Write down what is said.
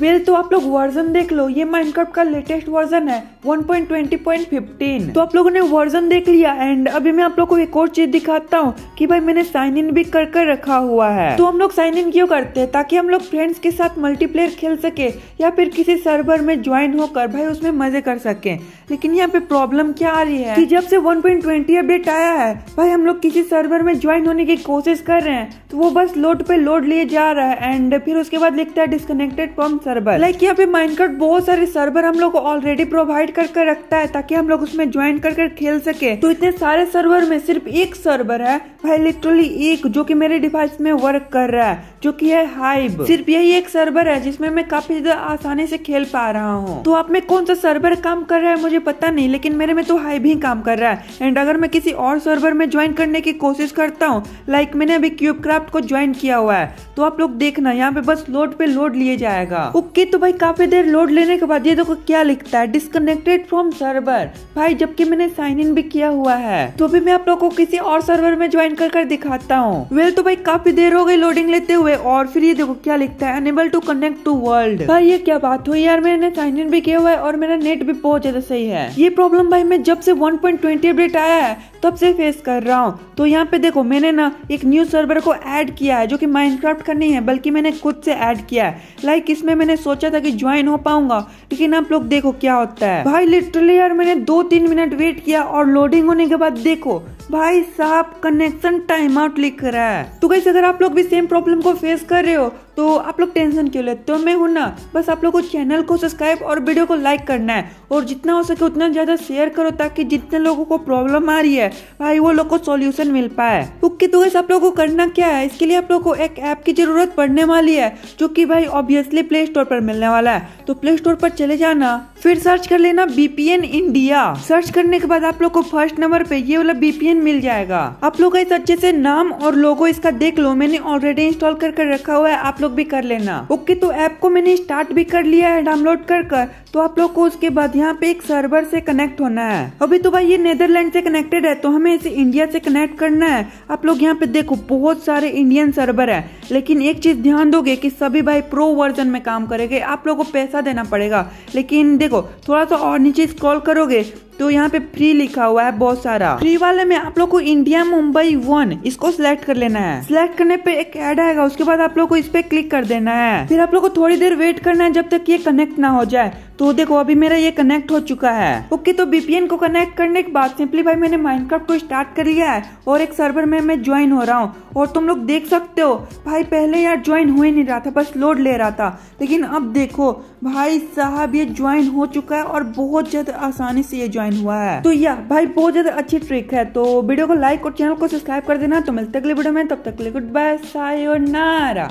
well well, तो आप लोग वर्जन देख लो ये माइनक्राफ्ट का लेटेस्ट वर्जन है 1.20.15 तो आप लोगों ने वर्जन देख लिया एंड अभी मैं आप लोग को एक और चीज दिखाता हूँ कि भाई मैंने साइन इन भी कर कर रखा हुआ है तो हम लोग साइन इन क्यों करते हैं ताकि हम लोग फ्रेंड्स के साथ मल्टीप्लेयर खेल सके या फिर किसी सर्वर में ज्वाइन होकर भाई उसमें मजे कर सके लेकिन यहाँ पे प्रॉब्लम क्या आ रही है की जब से वन अपडेट आया है भाई हम लोग किसी सर्वर में ज्वाइन होने की कोशिश कर रहे हैं तो वो बस लोड पे लोड लिए जा रहा है एंड फिर उसके बाद लिखता है डिस्कनेक्टेड फ्रॉम सर्वर लाइक यहाँ पे माइनकार्ट बहुत सारे सर्वर हम लोग को ऑलरेडी प्रोवाइड करके रखता है ताकि हम लोग उसमें ज्वाइन करके खेल सके तो इतने सारे सर्वर में सिर्फ एक सर्वर है भाई लिटरली एक जो की मेरे डिवाइस में वर्क कर रहा है जो कि है हाइब सिर्फ यही एक सर्वर है जिसमें मैं काफी ज्यादा आसानी से खेल पा रहा हूँ तो आप में कौन सा सर्वर काम कर रहा है मुझे पता नहीं लेकिन मेरे में तो हाइब ही काम कर रहा है एंड अगर मैं किसी और सर्वर में ज्वाइन करने की कोशिश करता हूँ लाइक मैंने अभी क्यूब क्राफ्ट को ज्वाइन किया हुआ है तो आप लोग देखना यहाँ पे बस लोड पे लोड लिए जाएगा ओके तो भाई काफी देर लोड लेने के बाद ये देखो क्या लिखता है डिस्कनेक्टेड फ्रॉम सर्वर भाई जबकि मैंने साइन इन भी किया हुआ है तो अभी मैं आप लोग को किसी और सर्वर में ज्वाइन कर कर दिखाता हूँ वेल तो भाई काफी देर हो गई लोडिंग लेते हुए हुए और फिर ये देखो क्या लिखता है unable to connect to world भाई ये क्या बात हुई यार मैंने साइन इन भी किया हुआ है और मेरा नेट भी बहुत ज्यादा सही है ये प्रॉब्लम भाई मैं जब से वन पॉइंट ट्वेंटी अपडेट आया है तब से फेस कर रहा हूँ तो यहाँ पे देखो मैंने ना एक न्यू सर्वर को ऐड किया है जो कि माइनक्राफ्ट का नहीं है बल्कि मैंने खुद से ऐड किया है लाइक इसमें मैंने सोचा था कि ज्वाइन हो पाऊंगा लेकिन आप लोग देखो क्या होता है भाई लिटरली यार मैंने दो तीन मिनट वेट किया और लोडिंग होने के बाद देखो भाई साहब कनेक्शन टाइम आउट लिख रहा है तो कैसे अगर आप लोग भी सेम प्रॉब्लम को फेस कर रहे हो तो आप लोग टेंशन क्यों लेते हो मैं हूँ ना बस आप लोग को चैनल को सब्सक्राइब और वीडियो को लाइक करना है और जितना हो सके उतना ज़्यादा शेयर करो ताकि जितने लोगों को प्रॉब्लम आ रही है भाई वो लोग को सोल्यूशन मिल पाए ओके तो आप लोगों को करना क्या है इसके लिए आप लोग को एक ऐप की जरूरत पड़ने वाली है जो कि भाई ऑब्वियसली प्ले स्टोर पर मिलने वाला है तो प्ले स्टोर पर चले जाना फिर सर्च कर लेना बीपीएन इंडिया सर्च करने के बाद आप लोग को फर्स्ट नंबर पे ये वाला बीपीएन मिल जाएगा आप लोग इस अच्छे से नाम और लोगो इसका देख लो मैंने ऑलरेडी इंस्टॉल कर रखा हुआ है आप लोग लोग भी कर लेना ओके तो ऐप को मैंने स्टार्ट भी कर लिया है डाउनलोड कर कर तो आप लोग को उसके बाद यहाँ पे एक सर्वर से कनेक्ट होना है अभी तो भाई ये नेदरलैंड से कनेक्टेड है तो हमें इसे इंडिया से कनेक्ट करना है आप लोग यहाँ पे देखो बहुत सारे इंडियन सर्वर है लेकिन एक चीज ध्यान दोगे की सभी भाई प्रो वर्जन में काम करेगा आप लोग को पैसा देना पड़ेगा लेकिन देखो थोड़ा सा और नीचे स्क्रॉल करोगे तो यहाँ पे फ्री लिखा हुआ है बहुत सारा फ्री वाले में आप लोग को इंडिया मुंबई वन इसको सिलेक्ट कर लेना है सिलेक्ट करने पे एक एड आएगा उसके बाद आप लोग को इस पे क्लिक कर देना है फिर आप लोग को थोड़ी देर वेट करना है जब तक ये कनेक्ट ना हो जाए तो देखो अभी मेरा ये कनेक्ट हो चुका है ओके तो बीपीएन को कनेक्ट करने के बाद सिंपली भाई मैंने माइनक्राफ्ट को स्टार्ट कर लिया है और एक सर्वर में मैं ज्वाइन हो रहा हूँ और तुम लोग देख सकते हो भाई पहले यार ज्वाइन हो ही नहीं रहा था बस लोड ले रहा था लेकिन अब देखो भाई साहब ये ज्वाइन हो चुका है और बहुत ज्यादा आसानी से ये ज्वाइन हुआ है तो या भाई बहुत ज्यादा अच्छी ट्रिक है तो वीडियो को लाइक और चैनल को सब्सक्राइब कर देना तो मिलते अगले वीडियो में तब तक गुड बाय सायोनारा